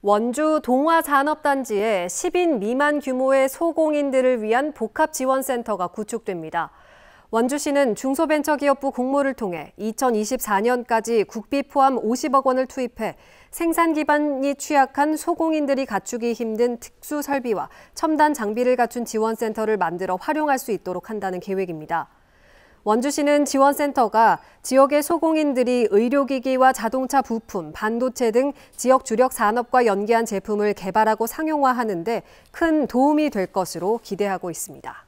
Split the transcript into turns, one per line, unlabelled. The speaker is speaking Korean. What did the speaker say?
원주 동화산업단지에 10인 미만 규모의 소공인들을 위한 복합지원센터가 구축됩니다. 원주시는 중소벤처기업부 공모를 통해 2024년까지 국비 포함 50억 원을 투입해 생산 기반이 취약한 소공인들이 갖추기 힘든 특수 설비와 첨단 장비를 갖춘 지원센터를 만들어 활용할 수 있도록 한다는 계획입니다. 원주시는 지원센터가 지역의 소공인들이 의료기기와 자동차 부품, 반도체 등 지역 주력 산업과 연계한 제품을 개발하고 상용화하는데 큰 도움이 될 것으로 기대하고 있습니다.